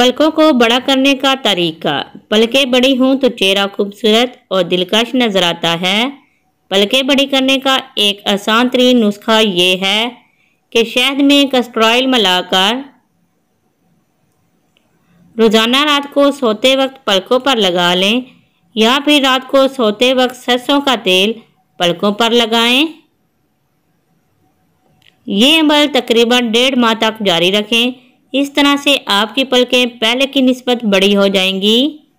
पलकों को बड़ा करने का तरीका पलकें बड़ी हों तो चेहरा खूबसूरत और दिलकश नज़र आता है पलकें बड़ी करने का एक आसान तरीन नुस्खा ये है कि शहद में कस्ट्रॉयल मिलाकर रोज़ाना रात को सोते वक्त पलकों पर लगा लें या फिर रात को सोते वक्त सरसों का तेल पलकों पर लगाएं। ये अमल तकरीबन डेढ़ माह तक जारी रखें इस तरह से आपकी पलकें पहले की नस्बत बड़ी हो जाएंगी